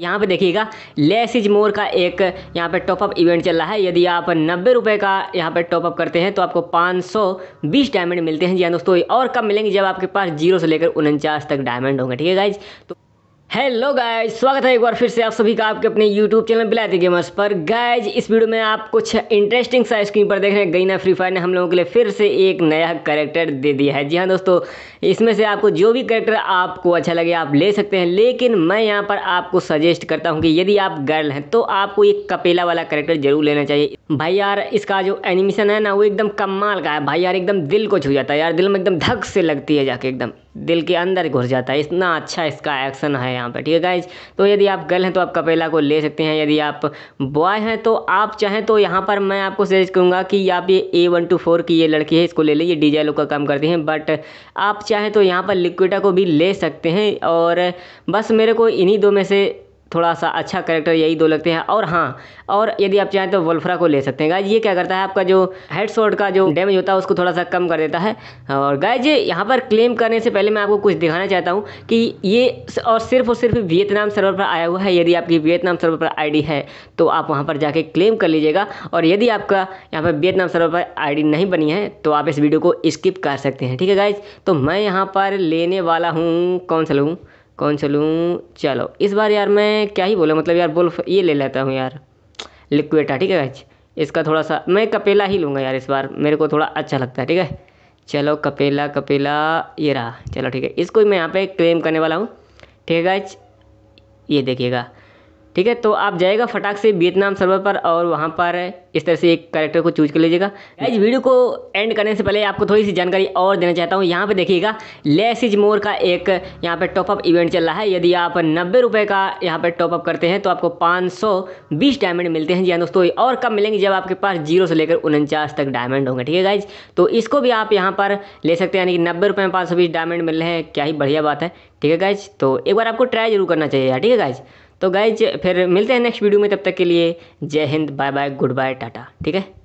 यहाँ पे देखिएगा लेस इज मोर का एक यहाँ पे टॉपअप इवेंट चल रहा है यदि आप नब्बे रुपये का यहाँ पे टॉपअप करते हैं तो आपको 520 डायमंड मिलते हैं जी हाँ दोस्तों और कब मिलेंगे जब आपके पास जीरो से लेकर उनचास तक डायमंड होंगे ठीक है गाइज तो हेलो गाइज स्वागत है एक बार फिर से आप सभी का आपके अपने यूट्यूब चैनल बिलाती गेमर्स पर गाइज इस वीडियो में आप कुछ इंटरेस्टिंग सा स्क्रीन पर देख रहे हैं गईना फ्री फायर ने हम लोगों के लिए फिर से एक नया करेक्टर दे दिया है जी हाँ दोस्तों इसमें से आपको जो भी करेक्टर आपको अच्छा लगे आप ले सकते हैं लेकिन मैं यहाँ पर आपको सजेस्ट करता हूँ कि यदि आप गर्ल हैं तो आपको एक कपेला वाला करेक्टर जरूर लेना चाहिए भाई यार इसका जो एनिमेशन है ना वो एकदम कमाल का है भाई यार एकदम दिल को छू जाता है यार दिल में एकदम धक से लगती है जाके एकदम दिल के अंदर घुस जाता है इतना अच्छा इसका एक्शन है यहाँ पर ठीक है गाइज तो यदि आप गर्ल हैं तो आप कपेला को ले सकते हैं यदि आप बॉय हैं तो आप चाहें तो यहाँ पर मैं आपको सजेस्ट करूँगा कि आप ये ए वन टू फोर की ये लड़की है इसको ले लें ये डी लोग का काम करती हैं बट आप चाहें तो यहाँ पर लिक्विडा को भी ले सकते हैं और बस मेरे को इन्हीं दो में से थोड़ा सा अच्छा करेक्टर यही दो लगते हैं और हाँ और यदि आप चाहें तो वोल्फ्रा को ले सकते हैं गाइज ये क्या करता है आपका जो हेड शॉट का जो डैमेज होता है उसको थोड़ा सा कम कर देता है और गाइज यहाँ पर क्लेम करने से पहले मैं आपको कुछ दिखाना चाहता हूँ कि ये और सिर्फ और सिर्फ वियतनाम सर्वर पर आया हुआ है यदि आपकी वियतनाम सर्वर पर आई है तो आप वहाँ पर जाके क्लेम कर लीजिएगा और यदि आपका यहाँ पर वियतनाम सर्वर पर आई नहीं बनी है तो आप इस वीडियो को स्किप कर सकते हैं ठीक है गाइज तो मैं यहाँ पर लेने वाला हूँ कौन सा लूँ कौन सा लूँ चलो इस बार यार मैं क्या ही बोला मतलब यार बोल ये ले लेता हूँ यार लिक्विड ठीक है इसका थोड़ा सा मैं कपेला ही लूँगा यार इस बार मेरे को थोड़ा अच्छा लगता है ठीक है चलो कपेला कपेला ये रहा चलो ठीक है इसको मैं यहाँ पे क्लेम करने वाला हूँ ठीक है गाइज ये देखिएगा ठीक है तो आप जाएगा फटाक से वियतनाम सर्वर पर और वहाँ पर इस तरह से एक करेक्टर को चूज कर लीजिएगा इस वीडियो को एंड करने से पहले आपको थोड़ी सी जानकारी और देना चाहता हूँ यहाँ पे देखिएगा लेस इज मोर का एक यहाँ पे टॉपअप इवेंट चल रहा है यदि आप नब्बे रुपये का यहाँ पे टॉपअप करते हैं तो आपको पाँच सौ बीस डायमंड मिलते हैं जी हाँ दोस्तों और कब मिलेंगे जब आपके पास जीरो से लेकर उनचास तक डायमंड होंगे ठीक है गाइज तो इसको भी आप यहाँ पर ले सकते हैं यानी कि नब्बे रुपये में पाँच सौ बीस डायमंड मिल रहे हैं क्या ही बढ़िया बात है ठीक है गाइज तो एक बार आपको ट्राई जरूर करना चाहिए यार ठीक है गाइज तो गाइज फिर मिलते हैं नेक्स्ट वीडियो में तब तक के लिए Jai Hind bye bye good bye टाटा ठीक है